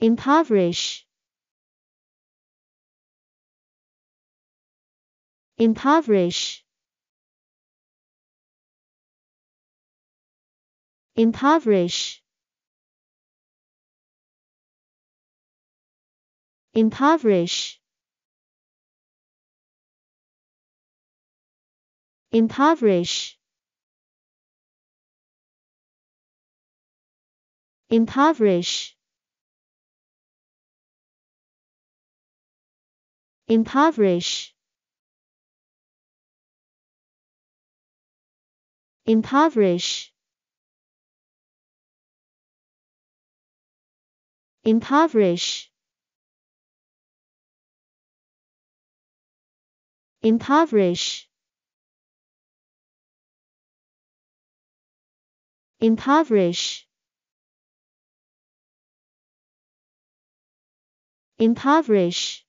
impoverish, impoverish, impoverish, impoverish. impoverish impoverish impoverish, impoverish, impoverish, impoverish. impoverish impoverish